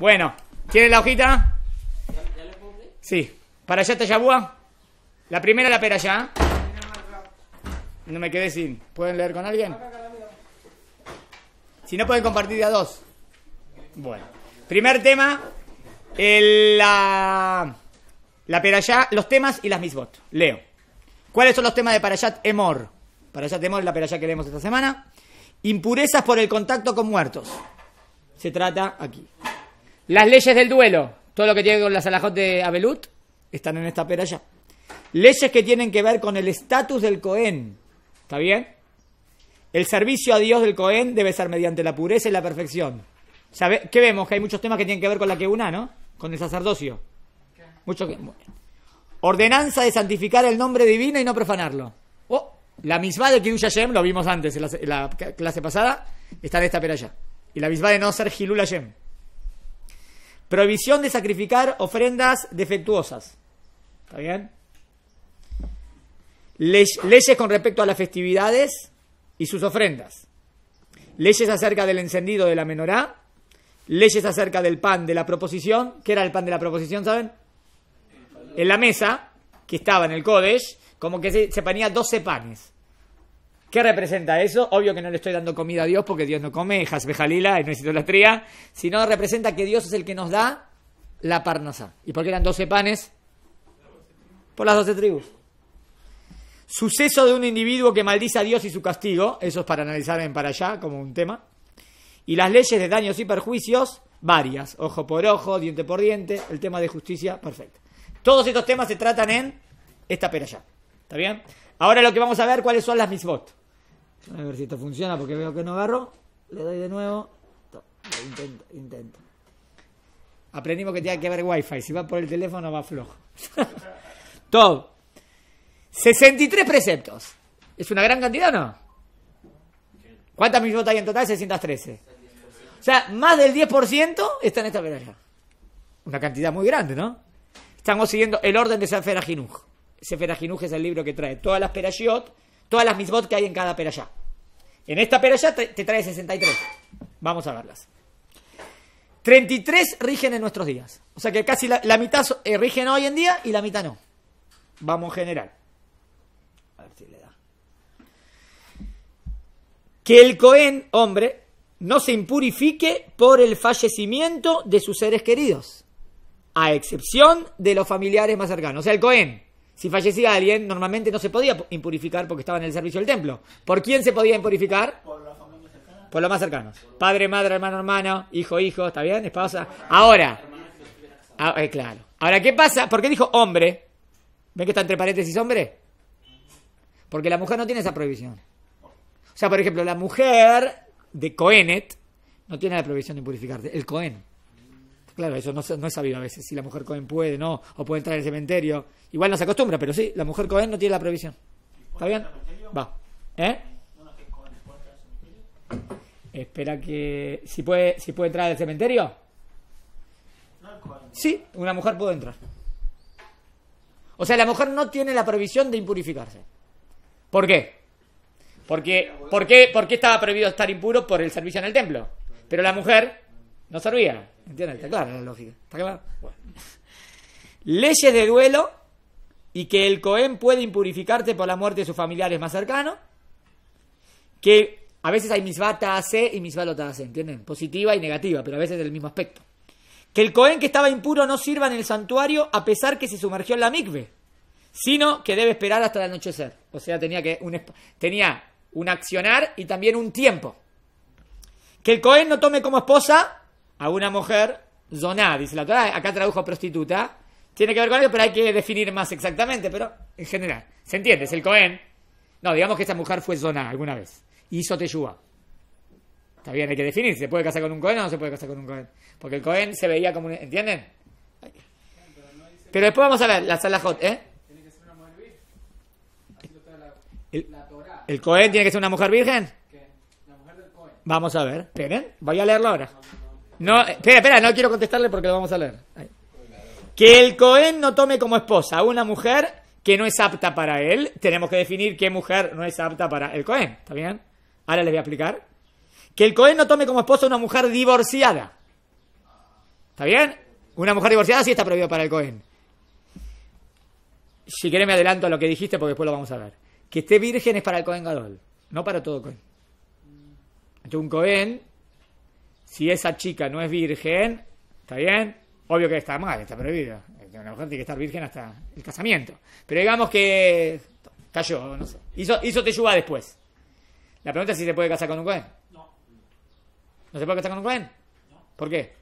Bueno, ¿tienes la hojita? Sí. ¿Para allá está La primera la pera No me quedé sin. ¿Pueden leer con alguien? Si no, pueden compartir de dos. Bueno. Primer tema. la, la perayá, los temas y las misbot. Leo. ¿Cuáles son los temas de Parayat Emor? Parayat Emor, la perayá que leemos esta semana. Impurezas por el contacto con muertos. Se trata aquí. Las leyes del duelo, todo lo que tiene con la Salahot de Abelut, están en esta pera Leyes que tienen que ver con el estatus del Cohen, ¿está bien? El servicio a Dios del Cohen debe ser mediante la pureza y la perfección. ¿Sabe? ¿Qué vemos? Que hay muchos temas que tienen que ver con la que una, ¿no? Con el sacerdocio. Mucho que... Ordenanza de santificar el nombre divino y no profanarlo. Oh, la misma de Kiddush Hashem, lo vimos antes en la, clase pasada, está en esta pera ya. Y la misma de no ser Hilul Hashem. Prohibición de sacrificar ofrendas defectuosas. ¿Está bien? leyes con respecto a las festividades y sus ofrendas. Leyes acerca del encendido de la menorá. Leyes acerca del pan de la proposición. ¿Qué era el pan de la proposición, saben? En la mesa, que estaba en el Kodesh, como que se, se ponía 12 panes. ¿Qué representa eso? Obvio que no le estoy dando comida a Dios porque Dios no come, Hasbe Jalila, no es idolatría, sino representa que Dios es el que nos da la parnaza. ¿Y por qué eran 12 panes? Por las 12 tribus. Suceso de un individuo que maldice a Dios y su castigo, eso es para analizar en para allá como un tema. Y las leyes de daños y perjuicios, varias, ojo por ojo, diente por diente, el tema de justicia, perfecto. Todos estos temas se tratan en esta pera allá ¿Está bien? Ahora lo que vamos a ver, cuáles son las misbot. A ver si esto funciona porque veo que no agarro. Le doy de nuevo. intento, intento. Aprendimos que tiene que haber wifi. Si va por el teléfono va flojo. Todo. 63 preceptos. ¿Es una gran cantidad o no? ¿Cuántas misiones hay en total? 613. O sea, más del 10% está en esta peralla. Una cantidad muy grande, ¿no? Estamos siguiendo el orden de Sefera Ajinuj. es el libro que trae todas las yot todas las misbot que hay en cada ya. En esta pera te, te trae 63. Vamos a verlas. 33 rigen en nuestros días. O sea que casi la, mitad eh, rigen hoy en día y la mitad no. Vamos general. A ver si le da. Que el Cohen, hombre, no se impurifique por el fallecimiento de sus seres queridos. A excepción de los familiares más cercanos. O sea, el Cohen si fallecía alguien, normalmente no se podía impurificar porque estaba en el servicio del templo. ¿Por quién se podía impurificar? Por los más cercanos. Padre, madre, hermano, hermano, hijo, hijo, ¿está bien? Esposa. Ahora. Ah, eh, claro. Ahora, ¿qué pasa? ¿Por qué dijo hombre? ¿Ven que está entre paréntesis hombre? Porque la mujer no tiene esa prohibición. O sea, por ejemplo, la mujer de Cohenet no tiene la prohibición de impurificarse. El Cohen. Claro, eso no, es sabido a veces, si la mujer Cohen puede, no, o puede entrar al cementerio. Igual no se acostumbra, pero sí, la mujer Cohen no tiene la prohibición. ¿Está bien? Va. ¿Eh? Espera que... Si puede, si puede entrar al cementerio. Sí, una mujer puede entrar. O sea, la mujer no tiene la prohibición de impurificarse. ¿Por qué? Porque, ¿por qué, porque estaba prohibido estar impuro por el servicio en el templo? Pero la mujer no servía. ¿Entiendes? Está clara la lógica. Está claro. Leyes de duelo y que el Cohen puede impurificarte por la muerte de sus familiares más cercanos. Que a veces hay misbata hace y misbalota hace ¿entienden? Positiva y negativa, pero a veces del mismo aspecto. Que el Cohen que estaba impuro no sirva en el santuario a pesar que se sumergió en la mikve, sino que debe esperar hasta el anochecer. O sea, tenía, que un, tenía un accionar y también un tiempo. Que el Cohen no tome como esposa a una mujer, zoná, dice la Torah, acá tradujo prostituta, tiene que ver con algo, pero hay que definir más exactamente, pero en general, ¿se entiende? Es el Cohen. No, digamos que esta mujer fue zoná alguna vez, hizo teyúa. Está bien, hay que definir, ¿se puede casar con un Cohen o no se puede casar con un Cohen? Porque el Cohen se veía como un... ¿Entienden? Pero después vamos a ver la sala ¿eh? Tiene que ser una mujer virgen. el, Torah. ¿El Cohen tiene que ser una mujer virgen? ¿Qué? La mujer del Cohen. Vamos a ver, esperen, voy a leerlo ahora. No, eh, espera, espera, no quiero contestarle porque lo vamos a leer. Que el Cohen no tome como esposa a una mujer que no es apta para él. Tenemos que definir qué mujer no es apta para el Cohen, ¿está bien? Ahora les voy a explicar. Que el Cohen no tome como esposa a una mujer divorciada. ¿Está bien? Una mujer divorciada sí está prohibida para el Cohen. Si quiere me adelanto a lo que dijiste porque después lo vamos a ver. Que esté virgen es para el Cohen Gadol, no para todo Cohen. Entonces, un Cohen si esa chica no es virgen, ¿está bien? Obvio que está mal, está prohibido. Una mujer tiene que estar virgen hasta el casamiento. Pero digamos que cayó, no sé. Hizo, hizo teyuba después. La pregunta es si se puede casar con un cohen. No. ¿No se puede casar con un cohen? No. ¿Por qué?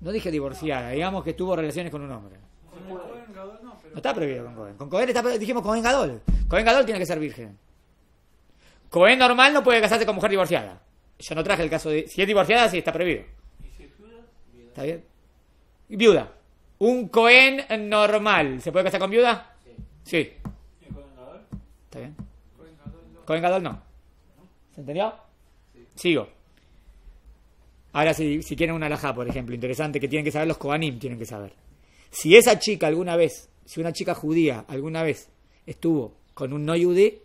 No dije divorciada, digamos que tuvo relaciones con un hombre. no, está prohibido con Cohen. Con Cohen está, dijimos Cohen Gadol. Cohen Gadol tiene que ser virgen. Cohen normal no puede casarse con mujer divorciada. Yo no traje el caso de. Si es divorciada, sí está prohibido. ¿Y si viuda? ¿Está bien? Viuda. Un Cohen normal. ¿Se puede casar con viuda? Sí. sí. ¿Está bien? Cohen Gadol no. ¿Se entendió? Sí. Sigo. Ahora, si, si quieren una alajá, por ejemplo, interesante, que tienen que saber los Kohanim, tienen que saber. Si esa chica alguna vez, si una chica judía alguna vez estuvo con un no yudí,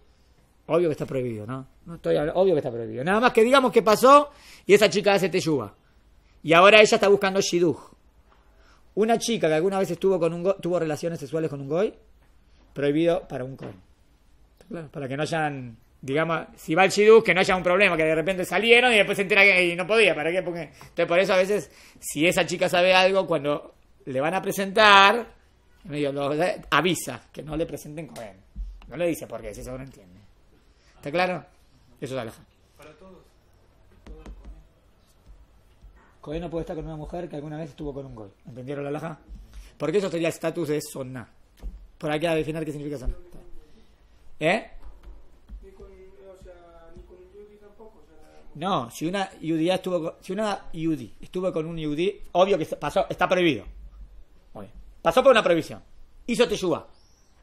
Obvio que está prohibido, ¿no? obvio que está prohibido. Nada más que digamos que pasó y esa chica hace teyuba. Y ahora ella está buscando shiduj. Una chica que alguna vez estuvo con un tuvo relaciones sexuales con un goy, prohibido para un con. para que no hayan, digamos, si va el shiduj, que no haya un problema, que de repente salieron y después se entera que no podía. ¿Para qué? entonces, por eso a veces, si esa chica sabe algo, cuando le van a presentar, eh, avisa que no le presenten con No le dice por qué, si eso no entiende. ¿Está claro? Eso es alhaja. Para todos. Cohen no puede estar con una mujer que alguna vez estuvo con un gol. ¿Entendieron la laja, Porque eso sería estatus de sonna. Por aquí a definir qué significa soná. ¿Eh? No, si una judía estuvo con, si una yudi estuvo con un yudí, obvio que pasó, está prohibido. Pasó por una prohibición. Hizo teshuva.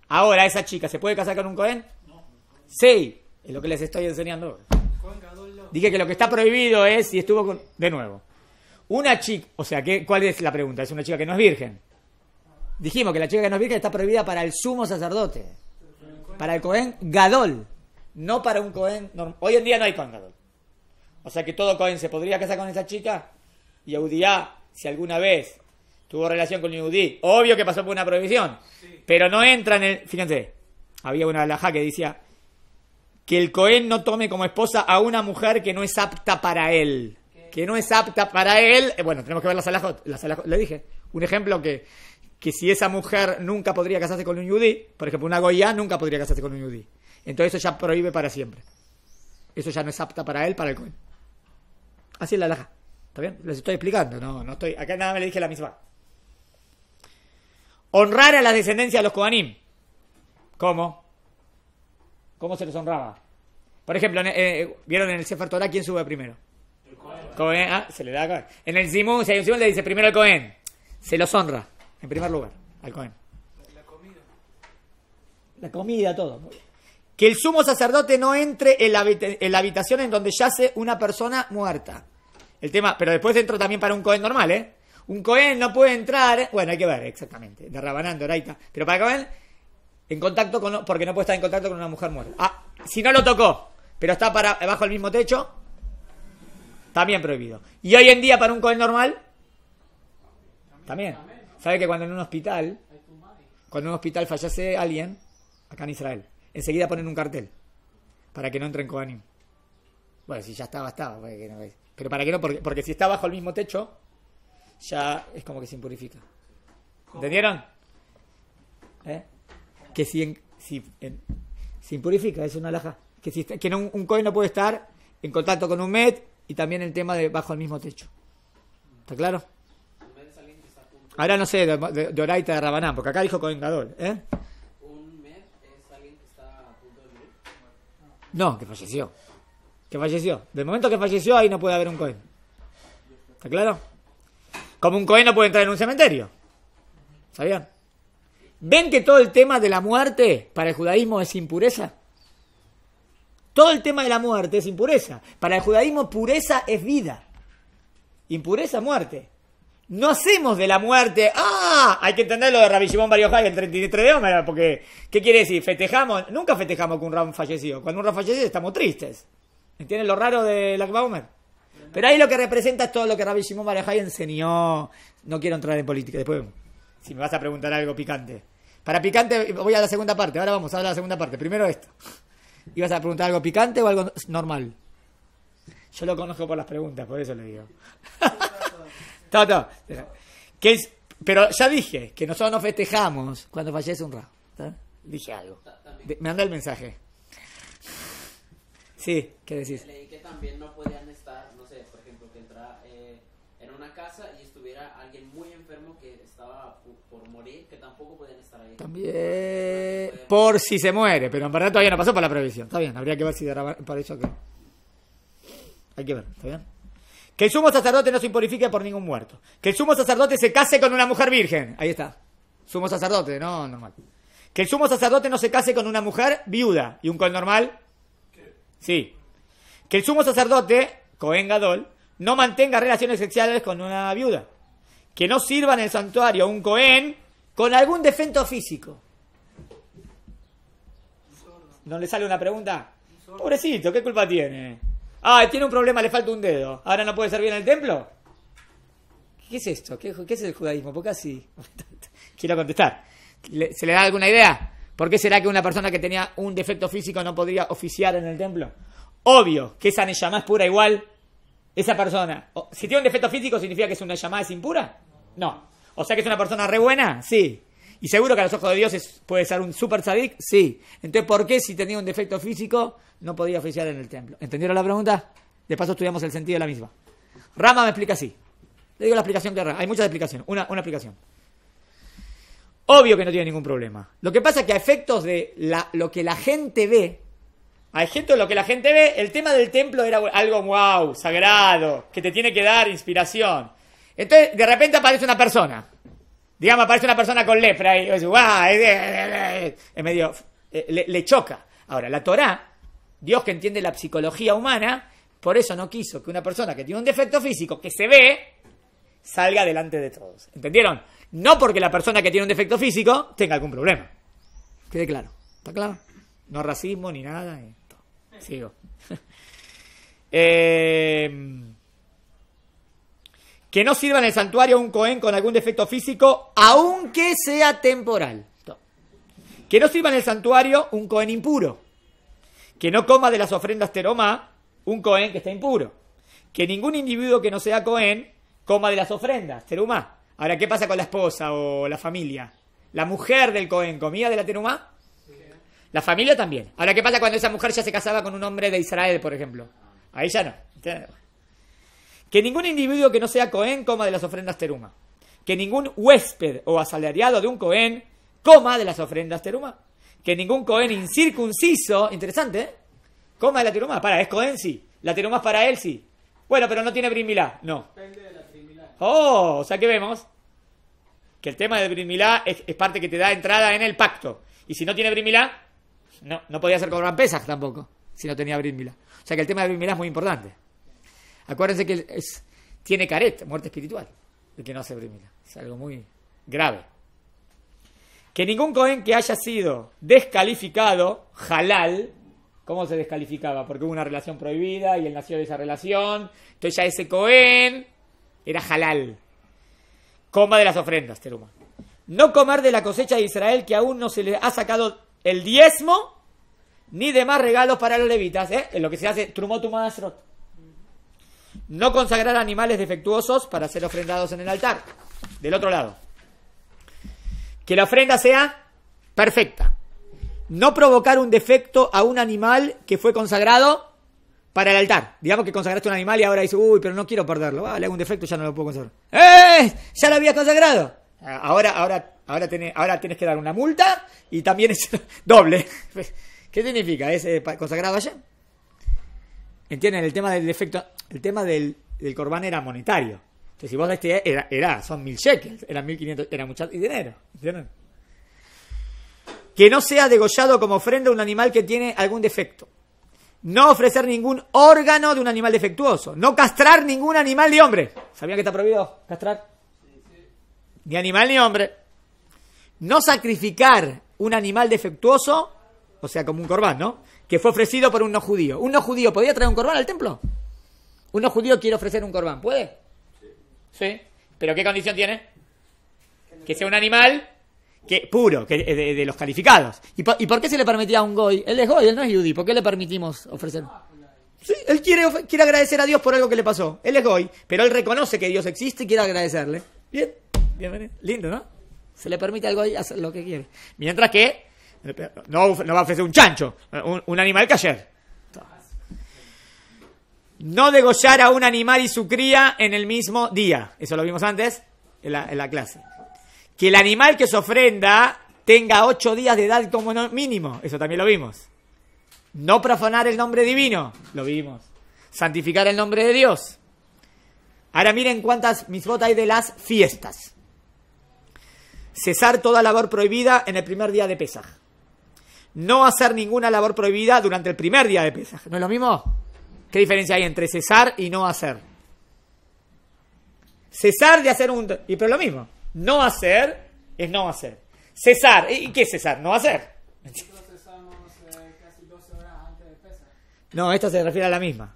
Ahora esa chica se puede casar con un cohen? No. Sí. Es lo que les estoy enseñando. Dije que lo que está prohibido es si estuvo con. De nuevo. Una chica. O sea, ¿qué, ¿cuál es la pregunta? Es una chica que no es virgen. Dijimos que la chica que no es virgen está prohibida para el sumo sacerdote. Para el Cohen Gadol. No para un Cohen. Hoy en día no hay Cohen Gadol. O sea que todo Cohen se podría casar con esa chica. Y Audiá, si alguna vez tuvo relación con yudí obvio que pasó por una prohibición. Pero no entra en el. Fíjense, había una alhaja que decía que el Cohen no tome como esposa a una mujer que no es apta para él. Que no es apta para él. Eh, bueno, tenemos que ver la Salahot. La le dije. Un ejemplo que, que si esa mujer nunca podría casarse con un yudí, por ejemplo, una goya nunca podría casarse con un yudí. Entonces eso ya prohíbe para siempre. Eso ya no es apta para él, para el Cohen. Así es la laja. ¿Está bien? Les estoy explicando. No, no estoy. Acá nada me le dije la misma. Honrar a las descendencias de los Kohanim. ¿Cómo? ¿Cómo se les honraba? Por ejemplo, eh, eh, ¿vieron en el Sefer Torah quién sube primero? El Cohen. ah, se le da a Cohen. En el Simón, si hay un Simón le dice primero al Cohen. Se los honra, en primer lugar, al Cohen. La comida. La comida, todo. Que el sumo sacerdote no entre en la, habitación en donde yace una persona muerta. El tema, pero después entro también para un Cohen normal, ¿eh? Un Cohen no puede entrar, bueno, hay que ver exactamente, de ahí está. pero para Cohen en contacto con. Porque no puede estar en contacto con una mujer muerta. Ah, si no lo tocó, pero está para bajo el mismo techo, también prohibido. Y hoy en día, para un cohen normal, también. ¿Sabe que cuando en un hospital. Cuando en un hospital fallece alguien, acá en Israel, enseguida ponen un cartel para que no entren cohenim. Bueno, si ya estaba, estaba. Pero para que no, porque, porque si está bajo el mismo techo, ya es como que se impurifica. ¿Entendieron? ¿Eh? que si, en, si purifica, es una laja Que, si, que un, un cohen no puede estar en contacto con un med y también el tema de bajo el mismo techo. ¿Está claro? Ahora no sé, de, de Oraita de Rabanán, porque acá dijo cohen ¿eh? ¿Un met es alguien que está a punto de No, que falleció. Que falleció. Del momento que falleció, ahí no puede haber un cohen. ¿Está claro? Como un cohen no puede entrar en un cementerio. ¿Sabían? ¿Ven que todo el tema de la muerte para el judaísmo es impureza? Todo el tema de la muerte es impureza. Para el judaísmo pureza es vida. Impureza, muerte. No hacemos de la muerte, ah, hay que entender lo de Rabbi Shimon Bar Yojai el 33 de Omer, porque, ¿qué quiere decir? Festejamos, nunca festejamos con un Ram fallecido. Cuando un Ram fallecido estamos tristes. ¿Entienden lo raro de la Pero ahí lo que representa es todo lo que Rabbi Shimon Bar Yojai enseñó. No quiero entrar en política, después si me vas a preguntar algo picante. Para picante, voy a la segunda parte. Ahora vamos a la segunda parte. Primero esto. ¿Ibas a preguntar algo picante o algo normal? Yo lo conozco por las preguntas, por eso le digo. Que es, pero ya dije que nosotros nos festejamos cuando fallece un rato. Dije algo. Me anda el mensaje. Sí, ¿qué decís? que también no casa y estuviera alguien muy enfermo que estaba por morir, que tampoco podían estar ahí. También. Por si se muere, pero en verdad todavía no pasó para la previsión. Está bien, habría que ver si para eso que. Hay que ver, ¿está bien? Que el sumo sacerdote no se impurifique por ningún muerto. Que el sumo sacerdote se case con una mujer virgen. Ahí está. Sumo sacerdote, no, normal. Que el sumo sacerdote no se case con una mujer viuda. ¿Y un col normal? Sí. Que el sumo sacerdote, Cohen Gadol, no mantenga relaciones sexuales con una viuda. Que no sirva en el santuario un cohen con algún defecto físico. ¿No le sale una pregunta? Pobrecito, ¿qué culpa tiene? Ah, tiene un problema, le falta un dedo. ¿Ahora no puede servir en el templo? ¿Qué es esto? ¿Qué, es el judaísmo? ¿Por qué así? Quiero contestar. ¿Se le da alguna idea? ¿Por qué será que una persona que tenía un defecto físico no podría oficiar en el templo? Obvio que esa niña es pura igual esa persona, si tiene un defecto físico, ¿significa que es una llamada es impura? No. O sea que es una persona re buena, sí. Y seguro que a los ojos de Dios puede ser un super sadic, sí. Entonces, ¿por qué si tenía un defecto físico no podía oficiar en el templo? ¿Entendieron la pregunta? De paso estudiamos el sentido de la misma. Rama me explica así. Le digo la explicación que Hay muchas explicaciones. Una, una explicación. Obvio que no tiene ningún problema. Lo que pasa es que a efectos de lo que la gente ve, hay gente, lo que la gente ve, el tema del templo era algo wow, sagrado, que te tiene que dar inspiración. Entonces, de repente aparece una persona. Digamos, aparece una persona con lepra y dice, wow, medio, eh, le, choca. Ahora, la Torá, Dios que entiende la psicología humana, por eso no quiso que una persona que tiene un defecto físico, que se ve, salga delante de todos. ¿Entendieron? No porque la persona que tiene un defecto físico tenga algún problema. Quede claro. ¿Está claro? No racismo ni nada. Eh, que no sirva en el santuario un cohen con algún defecto físico, aunque sea temporal. Que no sirva en el santuario un cohen impuro. Que no coma de las ofrendas Terumá un cohen que está impuro. Que ningún individuo que no sea cohen coma de las ofrendas Terumá Ahora, ¿qué pasa con la esposa o la familia? ¿La mujer del cohen comía de la Terumá? La familia también. Ahora, ¿qué pasa cuando esa mujer ya se casaba con un hombre de Israel, por ejemplo? Ahí ya no. Que ningún individuo que no sea Cohen coma de las ofrendas teruma. Que ningún huésped o asalariado de un Cohen coma de las ofrendas teruma. Que ningún Cohen incircunciso, interesante, ¿eh? coma de la teruma. Para, es Cohen sí. La teruma es para él sí. Bueno, pero no tiene brimilá. No. la Oh, o sea que vemos que el tema de brimilá es, es parte que te da entrada en el pacto. Y si no tiene brimilá, no, podía ser con Gran Pesach tampoco, si no tenía brimila O sea que el tema de brimila es muy importante. Acuérdense que es, tiene caret, muerte espiritual, el que no hace brimila Es algo muy grave. Que ningún Cohen que haya sido descalificado, jalal ¿cómo se descalificaba? Porque hubo una relación prohibida y él nació de esa relación. Entonces ya ese Cohen era halal. Coma de las ofrendas, Teruma. No comer de la cosecha de Israel que aún no se le ha sacado el diezmo ni demás regalos para los levitas, ¿eh? en lo que se hace trumotumadasrot. No consagrar animales defectuosos para ser ofrendados en el altar. Del otro lado. Que la ofrenda sea perfecta. No provocar un defecto a un animal que fue consagrado para el altar. Digamos que consagraste un animal y ahora dice, uy, pero no quiero perderlo. vale, le un defecto, ya no lo puedo consagrar. ¡Eh! ¡Ya lo habías consagrado! Ah, ahora, ahora, ahora, tenés, ahora tienes que dar una multa y también es doble. ¿Qué significa? ese eh, consagrado ayer? ¿Entienden? El tema del defecto, el tema del, corbán era monetario. Entonces, si vos este era, son mil shekels, eran mil quinientos, era mucho dinero. ¿Entienden? Que no sea degollado como ofrenda un animal que tiene algún defecto. No ofrecer ningún órgano de un animal defectuoso. No castrar ningún animal de hombre. ¿Sabían que está prohibido castrar? ni animal ni hombre. No sacrificar un animal defectuoso, o sea, como un corbán, ¿no? Que fue ofrecido por un no judío. ¿Un no judío podía traer un corbán al templo? Un no judío quiere ofrecer un corbán, ¿puede? Sí. ¿Pero qué condición tiene? Que sea un animal que, puro, que, eh, de, los calificados. ¿Y por, qué se le permitía a un goy? Él es goy, él no es judío. ¿Por qué le permitimos ofrecer? Sí, él quiere, quiere agradecer a Dios por algo que le pasó. Él es goy, pero él reconoce que Dios existe y quiere agradecerle. Bien. Bienvenido. Lindo, ¿no? Se le permite algo y hacer lo que quiere. Mientras que no, va a ofrecer un chancho, un, animal cayer. No degollar a un animal y su cría en el mismo día. Eso lo vimos antes en la, clase. Que el animal que se ofrenda tenga ocho días de edad como mínimo. Eso también lo vimos. No profanar el nombre divino. Lo vimos. Santificar el nombre de Dios. Ahora miren cuántas misbotas hay de las fiestas cesar toda labor prohibida en el primer día de Pesaj. No hacer ninguna labor prohibida durante el primer día de Pesaj. ¿No es lo mismo? ¿Qué diferencia hay entre cesar y no hacer? Cesar de hacer un... Y pero es lo mismo. No hacer es no hacer. Cesar. ¿Y qué es cesar? No hacer. No, esta se refiere a la misma.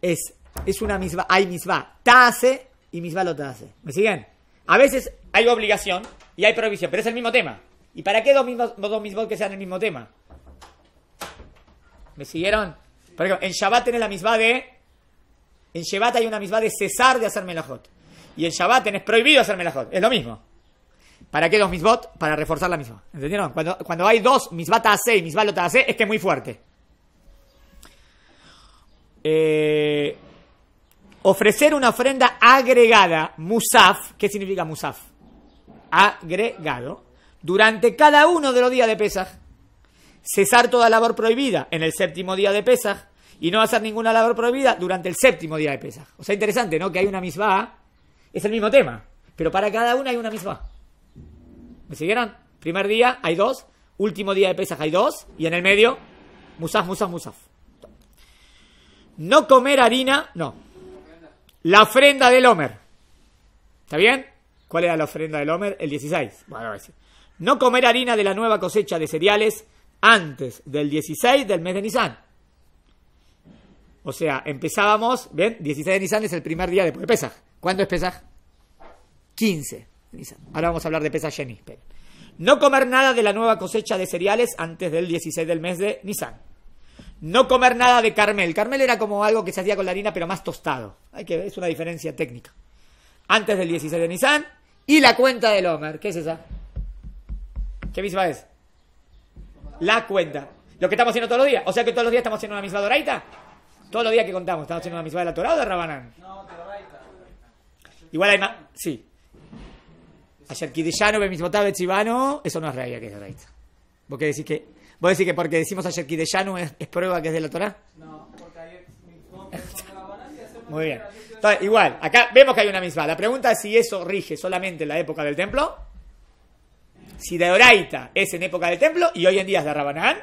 Es, es una misma. Hay misma. Tase y misma lo tase. ¿Me siguen? A veces hay obligación y hay prohibición, pero es el mismo tema. ¿Y para qué dos mismos, dos mismos que sean el mismo tema? ¿Me siguieron? Por ejemplo, en Shabbat tenés la misma de... En Shabbat hay una misma de cesar de hacer melajot. Y en Shabbat tenés prohibido hacer melajot. Es lo mismo. ¿Para qué dos misbots? Para reforzar la misma. ¿Entendieron? Cuando, hay dos misbata C y misbalota A es que es muy fuerte. Eh, ofrecer una ofrenda agregada, musaf. ¿Qué significa musaf? agregado durante cada uno de los días de Pesaj. Cesar toda labor prohibida en el séptimo día de Pesaj y no hacer ninguna labor prohibida durante el séptimo día de Pesaj. O sea, interesante, ¿no? Que hay una misma, es el mismo tema, pero para cada una hay una misma. ¿Me siguieron? Primer día hay dos, último día de Pesaj hay dos y en el medio musaf, musaf, musaf. No comer harina, no. La ofrenda del Homer. ¿Está bien? ¿Cuál era la ofrenda del Homer? El 16. No comer harina de la nueva cosecha de cereales antes del 16 del mes de Nisan. O sea, empezábamos, ¿Ven? 16 de Nisan es el primer día de Pesaj. ¿Cuándo es Pesaj? 15 de Nisan. Ahora vamos a hablar de Pesaj Jenny. No comer nada de la nueva cosecha de cereales antes del 16 del mes de Nissan. No comer nada de carmel. Carmel era como algo que se hacía con la harina, pero más tostado. Hay que es una diferencia técnica. Antes del 16 de Nisan, y la cuenta del Homer? ¿qué es esa? ¿Qué misma es? La cuenta. Lo que estamos haciendo todos los días. O sea que todos los días estamos haciendo una misma doraita. Todos los días que contamos, ¿estamos haciendo una misma de la Torah o de Rabanán? No, doraita. Igual hay más. Sí. Ayer Kidillano, Bemismotabe, Chivano, eso no es raya que es doraita. ¿Vos querés decir que, vos decís que porque decimos ayer es, es prueba que es de la Torah? No, muy bien. Entonces, igual, acá vemos que hay una misma. La pregunta es si eso rige solamente en la época del templo. Si de Oraita es en época del templo y hoy en día es de Rabanán.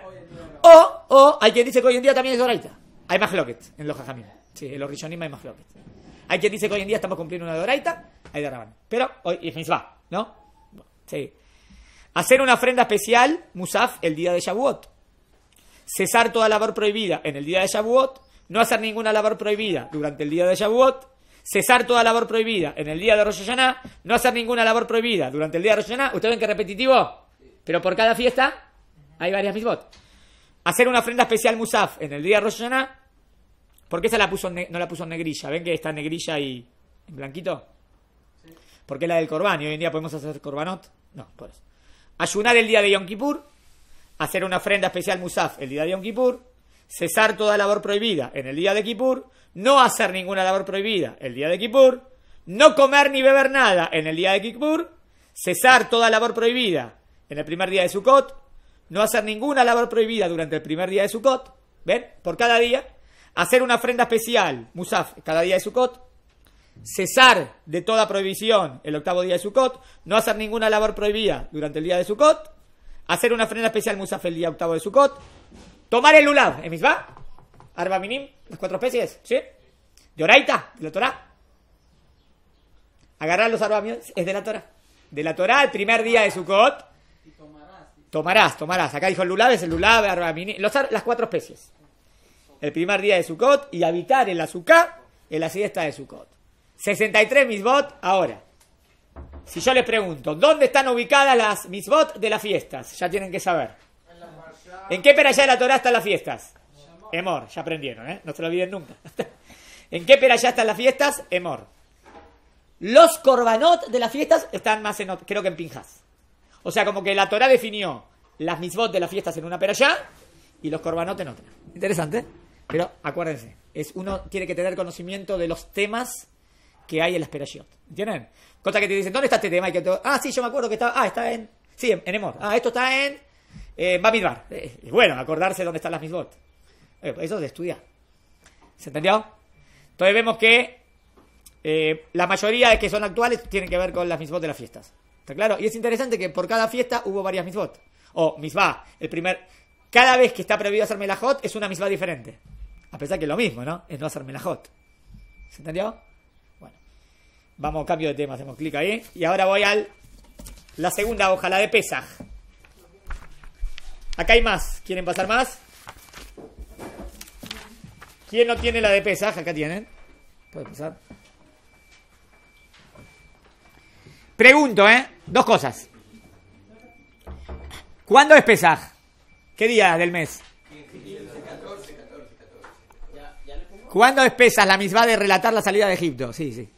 O, o hay quien dice que hoy en día también es de Oraita. Hay más loquet en los Jajamim. Sí, en los Rishonim hay más loquet. Hay quien dice que hoy en día estamos cumpliendo una de Oraita, hay de Rabanán. Pero hoy es misma, ¿no? Sí. Hacer una ofrenda especial, Musaf, el día de Shavuot. Cesar toda labor prohibida en el día de Shavuot no hacer ninguna labor prohibida durante el día de Shavuot, cesar toda labor prohibida en el día de Rosh Hashanah, no hacer ninguna labor prohibida durante el día de Rosh Hashanah. ¿Ustedes ven que repetitivo? Pero por cada fiesta hay varias misbot. Hacer una ofrenda especial Musaf en el día de Rosh Hashanah, qué esa la puso no la puso en negrilla. ¿Ven que está en negrilla y en blanquito? Porque es la del Corban y hoy en día podemos hacer Corbanot. No, pues. Ayunar el día de Yom Kippur, hacer una ofrenda especial Musaf el día de Yom Kippur, cesar toda labor prohibida en el día de Kippur, no hacer ninguna labor prohibida el día de Kippur, no comer ni beber nada en el día de Kippur, cesar toda labor prohibida en el primer día de Sukkot, no hacer ninguna labor prohibida durante el primer día de Sukkot, ¿ven? Por cada día, hacer una ofrenda especial, Musaf, cada día de Sukkot, cesar de toda prohibición el octavo día de Sukkot, no hacer ninguna labor prohibida durante el día de Sukkot, hacer una ofrenda especial Musaf el día octavo de Sukkot, Tomar el lulav, en Arba minim, las cuatro especies, ¿sí? Yoraita, de la Torah. Agarrar los Arbaminim, es de la Torah. De la Torah, el primer día de Sukkot. Tomarás, tomarás. Acá dijo el lulav, es el lulav, arbaminim, las cuatro especies. El primer día de Sukkot y habitar en la suka, en la siesta de Sukkot. 63 misbot ahora. Si yo les pregunto, ¿dónde están ubicadas las misbot de las fiestas? Ya tienen que saber. ¿En qué ya de la Torah están las fiestas? Emor, ya aprendieron, ¿eh? No se lo olviden nunca. ¿En qué ya están las fiestas? Emor. Los korbanot de las fiestas están más en, creo que en Pinjas. O sea, como que la Torah definió las misbot de las fiestas en una ya y los korbanot en otra. Interesante. ¿eh? Pero acuérdense, es, uno tiene que tener conocimiento de los temas que hay en las yot. ¿Entienden? Cosa que te dicen, ¿dónde está este tema? Y Ah, sí, yo me acuerdo que estaba... Ah, está en... Sí, en, en Emor. Ah, esto está en eh, va a eh, bueno, acordarse dónde están las bots eh, eso es de estudiar. ¿Se entendió? Entonces vemos que la mayoría de que son actuales tienen que ver con las Misbot de las fiestas. ¿Está claro? Y es interesante que por cada fiesta hubo varias Misbot. O misba, el primer. Cada vez que está prohibido hacerme la hot es una misba diferente. A pesar que es lo mismo, ¿no? Es no hacerme la hot. ¿Se entendió? Bueno. Vamos, cambio de tema, hacemos clic ahí. Y ahora voy a La segunda hoja, la de pesa. Acá hay más. ¿Quieren pasar más? ¿Quién no tiene la de Pesaj? Acá tienen. Puede pasar. Pregunto, ¿eh? Dos cosas. ¿Cuándo es Pesaj? ¿Qué día del mes? ¿Cuándo es Pesaj la misma de relatar la salida de Egipto? Sí, sí.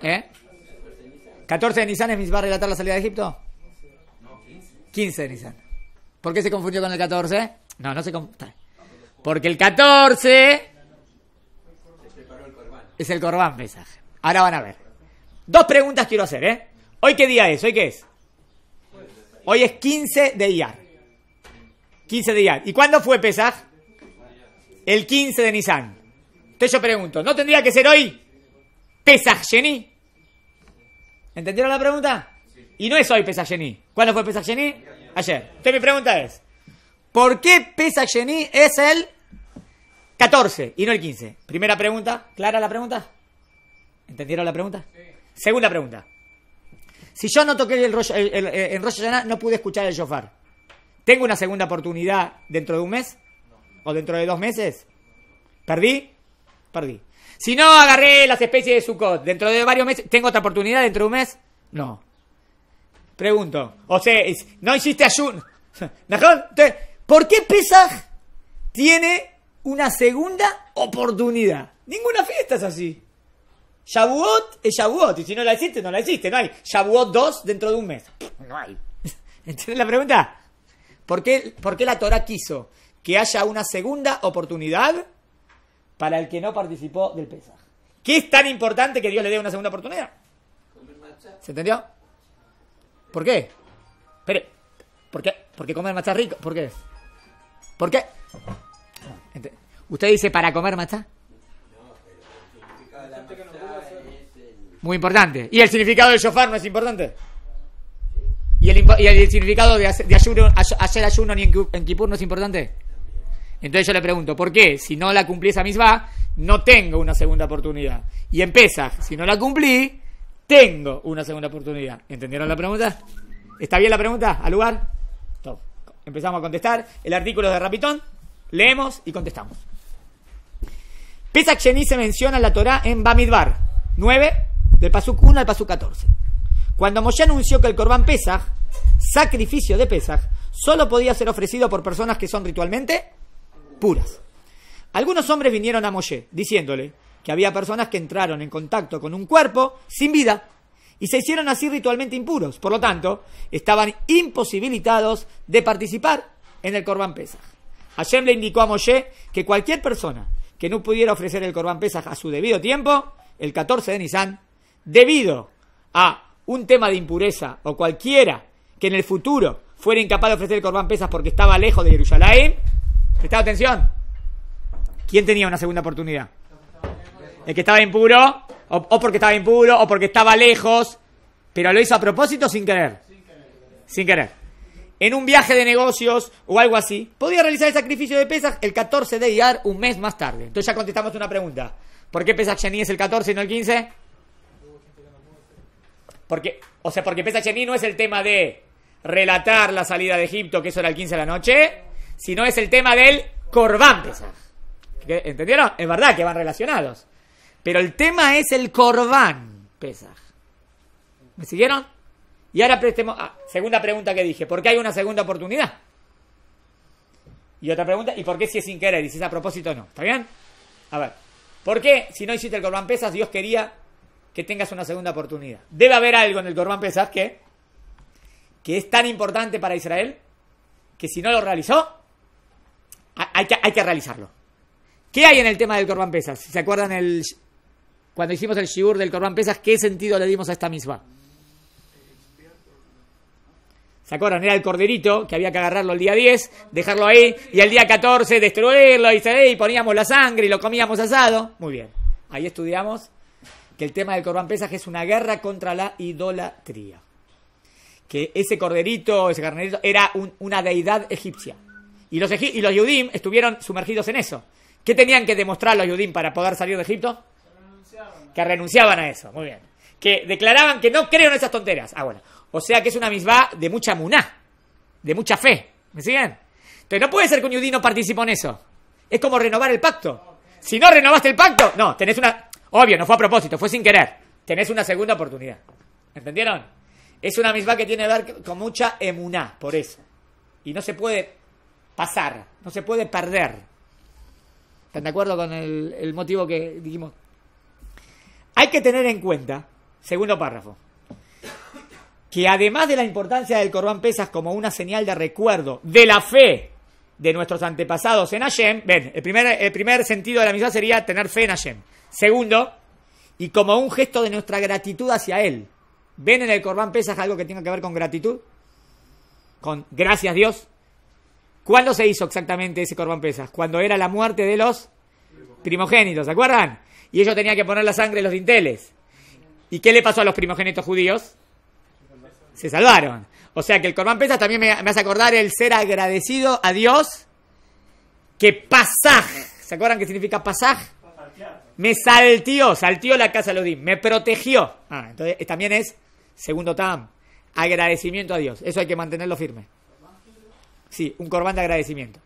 ¿Eh? ¿14 de Nisan es misma de relatar la salida de Egipto? 15 de Nisan. ¿Por qué se confundió con el 14? No, no se confundió. Porque el 14 es el corbán, pesaje. Ahora van a ver. Dos preguntas quiero hacer, ¿eh? ¿Hoy qué día es? ¿Hoy qué es? Hoy es 15 de Iyar. 15 de Iyar. ¿Y cuándo fue Pesaj? El 15 de Nissan. Entonces yo pregunto, ¿no tendría que ser hoy Pesaj Jenny ¿Entendieron la pregunta? Y no es hoy Pesach ¿Cuándo fue Pesach Ayer. Entonces mi pregunta es, ¿por qué Pesach es el 14 y no el 15? Primera pregunta, ¿clara la pregunta? ¿Entendieron la pregunta? Segunda pregunta. Si yo no toqué el, rollo, en Rosh Hashanah, no pude escuchar el shofar. ¿Tengo una segunda oportunidad dentro de un mes? ¿O dentro de dos meses? ¿Perdí? Perdí. Si no agarré las especies de Sukkot dentro de varios meses, ¿tengo otra oportunidad dentro de un mes? No. Pregunto. O sea, no hiciste ayuno. ¿por qué Pesaj tiene una segunda oportunidad? Ninguna fiesta es así. Shavuot es Shavuot. Y si no la hiciste, no la hiciste. No hay Shavuot 2 dentro de un mes. No hay. ¿Entiendes la pregunta? ¿Por qué, ¿Por qué la Torah quiso que haya una segunda oportunidad para el que no participó del Pesaj? ¿Qué es tan importante que Dios le dé una segunda oportunidad? ¿Se entendió? ¿Por qué? ¿por qué? ¿Por qué comer matcha rico? ¿Por qué? ¿Por qué? ¿Usted dice para comer matcha? Muy importante. ¿Y el significado de shofar no es importante? ¿Y el, y el significado de, hacer, de ayuno, ayuno en, Kipur no es importante? Entonces yo le pregunto, ¿por qué? Si no la cumplí esa misma, no tengo una segunda oportunidad. Y empieza, si no la cumplí, tengo una segunda oportunidad. ¿Entendieron la pregunta? ¿Está bien la pregunta? ¿Al lugar? Todo. Empezamos a contestar. El artículo de Rapitón, leemos y contestamos. Pesach Sheni se menciona en la Torá en Bamidbar 9, del Pasuk 1 al Pasuk 14. Cuando Moshe anunció que el Corban Pesach, sacrificio de Pesach, solo podía ser ofrecido por personas que son ritualmente puras. Algunos hombres vinieron a Moshe diciéndole, que había personas que entraron en contacto con un cuerpo sin vida y se hicieron así ritualmente impuros. Por lo tanto, estaban imposibilitados de participar en el Corban Pesach. Hashem le indicó a Moshe que cualquier persona que no pudiera ofrecer el Corban Pesach a su debido tiempo, el 14 de Nisan, debido a un tema de impureza o cualquiera que en el futuro fuera incapaz de ofrecer el Corban Pesach porque estaba lejos de Jerusalén, prestaba atención, ¿quién tenía una segunda oportunidad? El que estaba impuro, o, porque estaba impuro, o porque estaba lejos, pero lo hizo a propósito sin querer. Sin querer. En un viaje de negocios o algo así, podía realizar el sacrificio de pesas el 14 de Iar un mes más tarde. Entonces ya contestamos una pregunta. ¿Por qué pesas Chení es el 14 y no el 15? Porque, o sea, porque pesas Chení no es el tema de relatar la salida de Egipto, que eso era el 15 de la noche, sino es el tema del Corbán Pesach. ¿Entendieron? Es verdad que van relacionados. Pero el tema es el corbán pesas. ¿Me siguieron? Y ahora prestemos... Ah, segunda pregunta que dije. ¿Por qué hay una segunda oportunidad? Y otra pregunta. ¿Y por qué si es sin querer? Y si es a propósito no. ¿Está bien? A ver. ¿Por qué si no hiciste el corbán pesas, Dios quería que tengas una segunda oportunidad? Debe haber algo en el corbán pesas, que... Que es tan importante para Israel que si no lo realizó, hay que, hay que realizarlo. ¿Qué hay en el tema del Corban Pesas? se acuerdan el cuando hicimos el shiur del Corban Pesas, ¿qué sentido le dimos a esta misma? ¿Se acuerdan? Era el corderito que había que agarrarlo el día 10, dejarlo ahí, y el día 14 destruirlo, y, se, y poníamos la sangre y lo comíamos asado. Muy bien. Ahí estudiamos que el tema del Corban Pesas es una guerra contra la idolatría. Que ese corderito, ese carnerito, era una deidad egipcia. Y los, y los Yudim estuvieron sumergidos en eso. ¿Qué tenían que demostrar los Yudim para poder salir de Egipto? Que renunciaban a eso, muy bien. Que declaraban que no creen en esas tonteras. Ah, bueno. O sea que es una misma de mucha muná, de mucha fe. ¿Me siguen? Entonces no puede ser que un yudí no participó en eso. Es como renovar el pacto. Si no renovaste el pacto, no, tenés una... Obvio, no fue a propósito, fue sin querer. Tenés una segunda oportunidad. ¿Entendieron? Es una misma que tiene que ver con mucha emuná, por eso. Y no se puede pasar, no se puede perder. ¿Están de acuerdo con el, el motivo que dijimos? Hay que tener en cuenta, segundo párrafo, que además de la importancia del Corbán Pesas como una señal de recuerdo de la fe de nuestros antepasados en Hashem, ven, el primer, el primer sentido de la misa sería tener fe en Hashem. Segundo, y como un gesto de nuestra gratitud hacia Él. ¿Ven en el Corbán Pesas algo que tenga que ver con gratitud? ¿Con gracias Dios? ¿Cuándo se hizo exactamente ese Corbán Pesas? Cuando era la muerte de los primogénitos, ¿se acuerdan? y ellos tenían que poner la sangre en los dinteles. ¿Y qué le pasó a los primogénitos judíos? Se salvaron. O sea que el Corban Pesas también me, hace acordar el ser agradecido a Dios que pasaj, ¿se acuerdan qué significa pasaj? Me saltió, saltió la casa de di. me protegió. Ah, entonces eh, también es, segundo tam, agradecimiento a Dios. Eso hay que mantenerlo firme. Sí, un corbán de agradecimiento.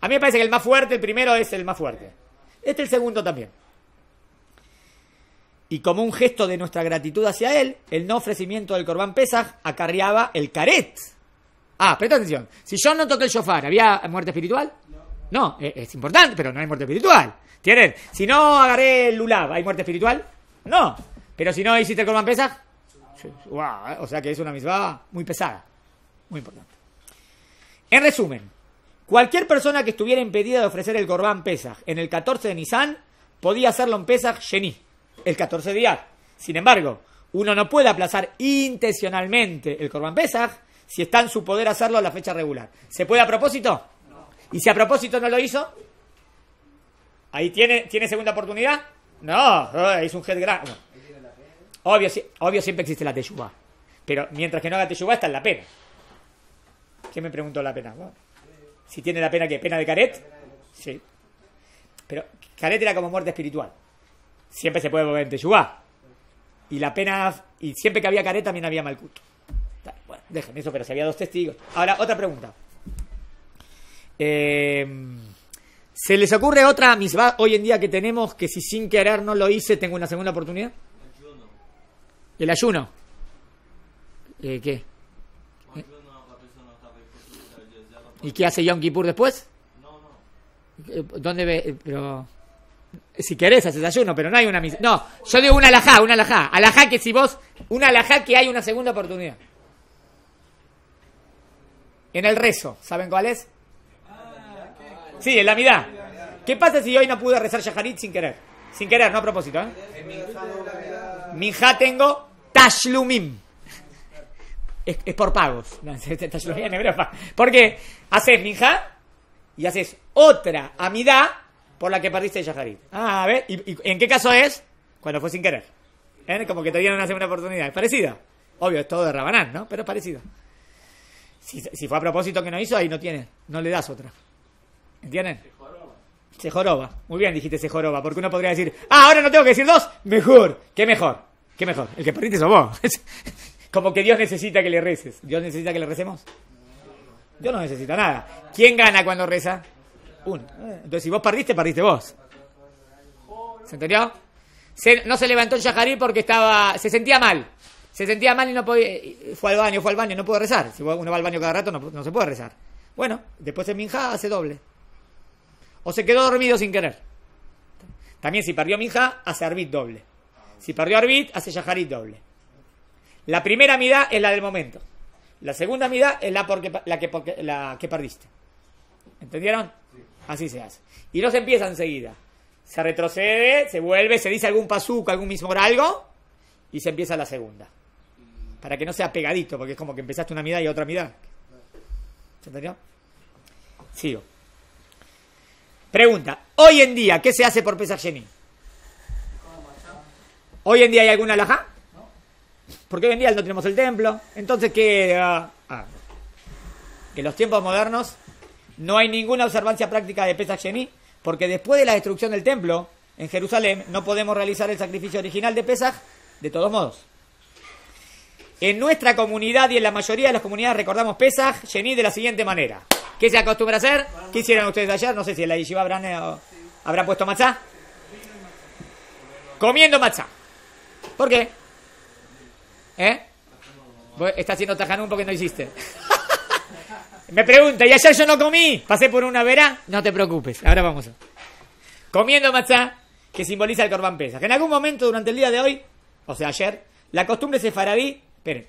A mí me parece que el más fuerte, el primero es el más fuerte. Este el segundo también y como un gesto de nuestra gratitud hacia él, el no ofrecimiento del Corbán Pesach acarreaba el caret. Ah, presta atención. Si yo no toqué el shofar, ¿había muerte espiritual? No, no eh, es, importante, pero no hay muerte espiritual. ¿Tienen? Si no agarré el lulab, ¿hay muerte espiritual? No. Pero si no hiciste el Corbán Pesach, o sea que es una misma muy pesada. Muy importante. En resumen, cualquier persona que estuviera impedida de ofrecer el Corbán Pesach en el 14 de Nisan podía hacerlo en Pesach Sheni el 14 días. Sin embargo, uno no puede aplazar intencionalmente el Corban Pesach si está en su poder hacerlo a la fecha regular. ¿Se puede a propósito? No. ¿Y si a propósito no lo hizo? ¿Ahí tiene, tiene segunda oportunidad? No, eh, es un head grab. Obvio, obvio siempre existe la teyuba. Pero mientras que no haga teyuba está en la pena. ¿Quién me preguntó la pena? Si tiene la pena que pena de caret. Sí. Pero caret era como muerte espiritual siempre se puede mover en Y la pena, y siempre que había careta también había Malkut. Bueno, déjenme eso, pero si había dos testigos. Ahora, otra pregunta. Em, ¿Se les ocurre otra misma hoy en día que tenemos que si sin querer no lo hice, tengo una segunda oportunidad? El ayuno. ¿El ayuno? Eh, ¿Qué? ¿Y qué hace Yom Kippur después? No, no. Eh, ¿Dónde ve? Eh, pero... Si querés, haces ayuno, pero no hay una misa. No, yo digo una alajá, una alajá. Alajá que si vos, una alajá que hay una segunda oportunidad. En el rezo, ¿saben cuál es? Sí, en la amidad ¿Qué pasa si hoy no pude rezar Yaharit sin querer? Sin querer, no a propósito, ¿eh? Minja tengo Tashlumim. Es, por pagos. No, en Porque haces Minja y haces otra amidad por la que perdiste Yajarit. Ah, a ver, ¿y, en qué caso es? Cuando fue sin querer. ¿Eh? Como que te dieron una segunda oportunidad. Es parecida. Obvio, es todo de Rabanán, ¿no? Pero es parecido. Si, fue a propósito que no hizo, ahí no tiene. No le das otra. ¿Entienden? Se joroba. Se joroba. Muy bien, dijiste se joroba. Porque uno podría decir, ah, ahora no tengo que decir dos. Mejor. ¿Qué mejor? ¿Qué mejor? El que perdiste somos. vos. Como que Dios necesita que le reces. ¿Dios necesita que le recemos? Dios no necesita nada. ¿Quién gana cuando reza? Entonces, si vos perdiste, perdiste vos. ¿Se entendió? no se levantó el Yajarí porque estaba. se sentía mal. Se sentía mal y no podía. Fue al baño, fue al baño, no pudo rezar. Si uno va al baño cada rato, no, se puede rezar. Bueno, después el Minja hace doble. O se quedó dormido sin querer. También si perdió Minja, hace Arbit doble. Si perdió Arbit, hace Yajarit doble. La primera mitad es la del momento. La segunda mitad es la, porque, la, que, la que perdiste. ¿Entendieron? Así se hace. Y no se empieza enseguida. Se retrocede, se vuelve, se dice algún pasuco, algún mismo algo, y se empieza la segunda. Para que no sea pegadito, porque es como que empezaste una mirada y otra mirada. ¿Se entendió? Sigo. Pregunta, hoy en día, ¿qué se hace por pesar Sheni? ¿Hoy en día hay alguna No? Porque hoy en día no tenemos el templo. Entonces, ¿qué? Ah, ah en los tiempos modernos no hay ninguna observancia práctica de Pesach Sheni, porque después de la destrucción del templo en Jerusalén no podemos realizar el sacrificio original de Pesach, de todos modos. En nuestra comunidad y en la mayoría de las comunidades recordamos Pesach Sheni de la siguiente manera. ¿Qué se acostumbra a hacer? ¿Qué hicieron ustedes ayer? No sé si en la eh, habrá habrán, puesto matzá. Comiendo matzá. ¿Por qué? ¿Eh? Está haciendo un porque no hiciste. Me pregunta, ¿y ayer yo no comí? ¿Pasé por una vera No te preocupes, ahora vamos a... Comiendo matzá, que simboliza el corbán pesa Que En algún momento durante el día de hoy, o sea, ayer, la costumbre se faraví. Esperen,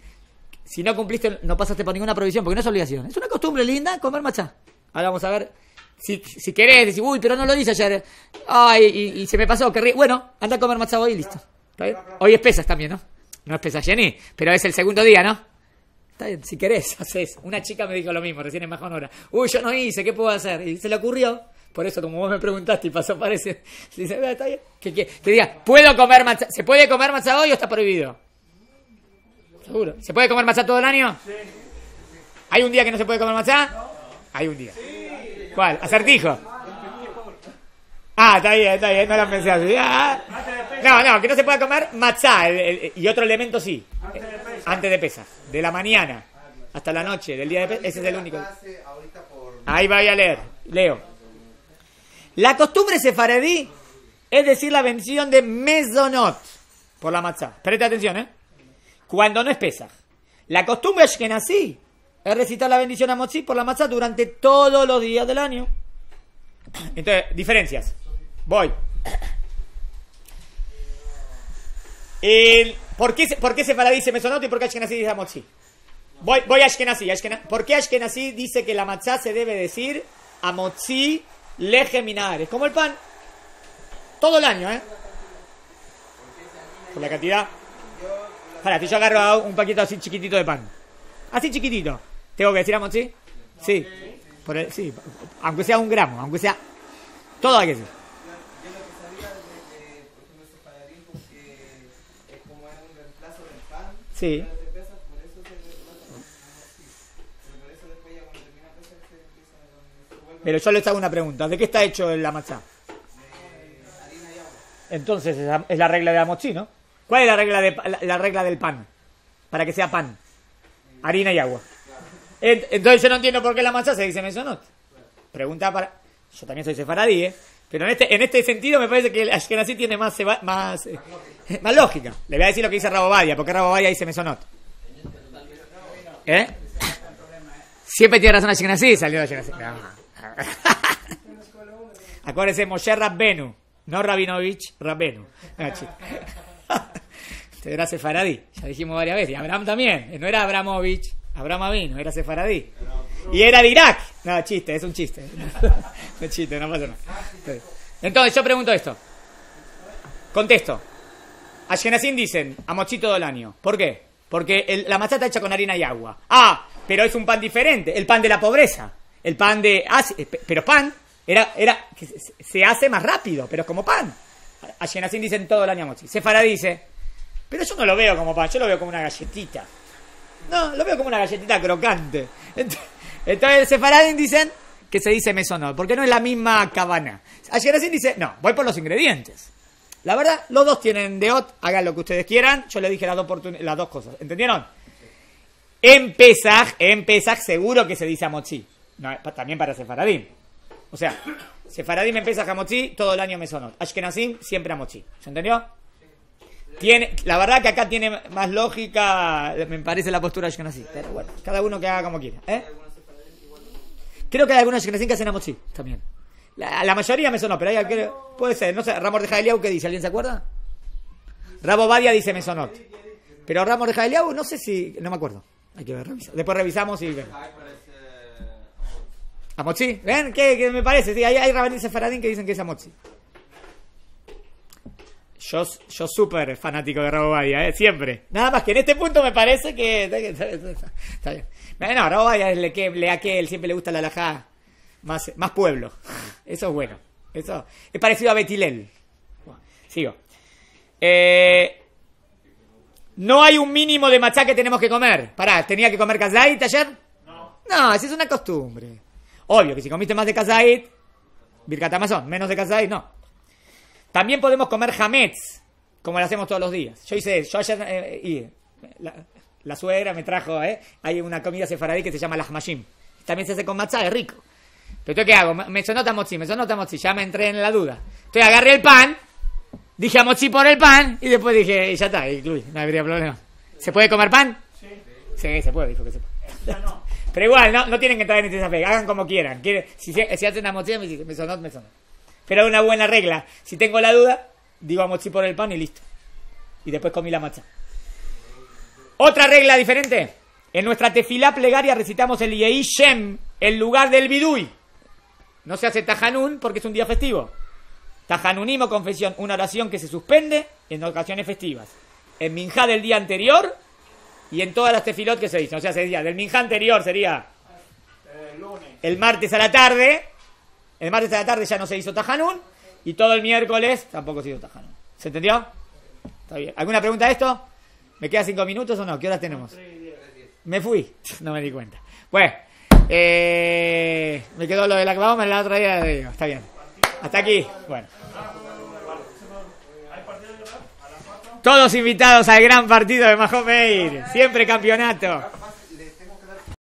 si no cumpliste, no pasaste por ninguna provisión, porque no es obligación. Es una costumbre linda comer matzá. Ahora vamos a ver si, si querés, decir uy, pero no lo hice ayer. Ay, y, se me pasó, querría. Bueno, anda a comer matzá hoy y listo. Hoy es pesas también, ¿no? No es pesas, Jenny, pero es el segundo día, ¿no? si querés, haces. Una chica me dijo lo mismo, recién en Majonora. Uy, yo no hice, ¿qué puedo hacer? Y se le ocurrió. Por eso, como vos me preguntaste y pasó, parece. Dice, ah, está bien. Que, diga, ¿puedo comer ¿Se puede comer matzá hoy o está prohibido? Seguro. ¿Se puede comer matzá todo el año? Sí. ¿Hay un día que no se puede comer matzá? No. Hay un día. ¿Cuál? ¿Acertijo? Ah, está bien, está bien, no lo pensé así. Ah. No, no, que no se pueda comer matzá y otro elemento sí. Antes de pesas, de la mañana hasta la noche, del día de Ese es el único. Ahí vaya a leer, leo. La costumbre sefaradí es decir la bendición de Mesonot por la matzah. preste atención, ¿eh? Cuando no es pesa, La costumbre es que nací es recitar la bendición a Motzi por la matzah durante todos los días del año. Entonces, diferencias. Voy. El ¿Por qué, por qué dice Mesonot y por qué Ashkenazi dice Amotzi? Voy, voy a Ashkenazi, ¿Por qué Ashkenazi dice que la matzá se debe decir Amotzi leje Es Como el pan. Todo el año, ¿eh? Por la cantidad. Para, si yo agarro un paquito así chiquitito de pan. Así chiquitito. ¿Tengo que decir Amotzi? Sí. Por el, sí. Aunque sea un gramo, aunque sea... Todo hay que Sí. Pero yo le hago una pregunta. ¿De qué está hecho la agua Entonces es la regla de la ¿no? ¿Cuál es la regla, de, la, regla del pan? Para que sea pan. Harina y agua. Entonces yo no entiendo por qué la masa se dice No. Pregunta para... Yo también soy sefaradí, ¿eh? Pero en este, en este sentido me parece que el Ashkenazí tiene más, más, eh, más, lógica. Le voy a decir lo que dice Rabobadia, porque Rabobadia dice Mesonot. ¿Eh? Siempre tiene razón Ashkenazí, salió Ashkenazí. No. Acuérdense, Moshe Rabbenu, no Rabinovich, Rabbenu. Este ah, era Sefaradí, ya dijimos varias veces. Y Abraham también, no era Abramovich, Abraham Avino, era Sefaradí. Y era de Irak. No, chiste, es un chiste. No chiste, no pasa nada. Entonces yo pregunto esto. Contesto. A dicen, a todo el año. ¿Por qué? Porque el, la machata hecha con harina y agua. Ah, pero es un pan diferente. El pan de la pobreza. El pan de... Ah, pero pan era, era, se hace más rápido, pero es como pan. A dicen todo el año mochi. Sefara dice, pero yo no lo veo como pan, yo lo veo como una galletita. No, lo veo como una galletita crocante. Entonces, entonces, Sefaradín dicen que se dice mesonot, porque no es la misma cabana. Ashkenazim dice, no, voy por los ingredientes. La verdad, los dos tienen de deot, hagan lo que ustedes quieran. Yo les dije las dos, las dos cosas, ¿entendieron? En Pesaj, seguro que se dice Amotzi. No, también para Sefaradín. O sea, Sefaradín en a mochi todo el año Mesonot. Ashkenazim siempre mochi ¿Se entendió? Tiene, la verdad que acá tiene más lógica, me parece la postura Ashkenazim. Pero bueno, cada uno que haga como quiera. ¿eh? Creo que hay algunos que que hacen mochi también. La, la, mayoría me sonó, pero hay alguien, puede ser, no sé, Ramos de Jaeliau, ¿qué dice? ¿Alguien se acuerda? Rabo Badia dice me sonó Pero Ramos de Jaeliau, no sé si, no me acuerdo. Hay que ver, revisar. Después revisamos y vemos. mochi ¿ven? ¿Qué, me parece? Sí, hay, hay dice Sefaradín que dicen que es Amochi. Yo, yo súper fanático de Rabobadia, ¿eh? siempre. Nada más que en este punto me parece que. Está bien. Bueno, no vaya, le, que, a que él siempre le gusta la alajá más, más pueblo. Eso es bueno. Eso es parecido a Betilel. Sigo. Eh, no hay un mínimo de machá que tenemos que comer. Pará, ¿tenía que comer kazait ayer? No. No, esa es una costumbre. Obvio que si comiste más de kazait, birkatamazón, menos de kazait, no. También podemos comer jamets, como lo hacemos todos los días. Yo hice, yo ayer, eh, y la suegra me trajo, ¿eh? Hay una comida sefaradí que se llama las También se hace con matzá, es rico. ¿Pero yo qué hago? Me sonó mochí me sonó mochí ya me entré en la duda. Entonces agarré el pan, dije a por el pan, y después dije, y ya está, no habría problema. ¿Se puede comer pan? Sí. Sí, se puede, dijo que se puede. Eh, Pero igual, no, no tienen que entrar en esa hagan como quieran. Si, hacen una mochi, me, sonó, me sonó. Pero una buena regla. Si tengo la duda, digo a por el pan y listo. Y después comí la matzah otra regla diferente. En nuestra tefilá plegaria recitamos el Yei Shem en lugar del Bidui. No se hace Tajanún porque es un día festivo. Tajanunimo confesión, una oración que se suspende en ocasiones festivas. En Minjá del día anterior y en todas las tefilot que se dicen. O sea, día del Minjá anterior sería el martes a la tarde. El martes a la tarde ya no se hizo Tajanún y todo el miércoles tampoco se hizo Tajanún. ¿Se entendió? ¿Está bien? ¿Alguna pregunta de esto? ¿Me quedan cinco minutos o no? ¿Qué horas tenemos? Me fui, no me di cuenta. Bueno, eh, me quedó lo de la clavoma la otra día Está bien. Hasta aquí. Bueno. Todos invitados al gran partido de Mahomeir. Siempre campeonato.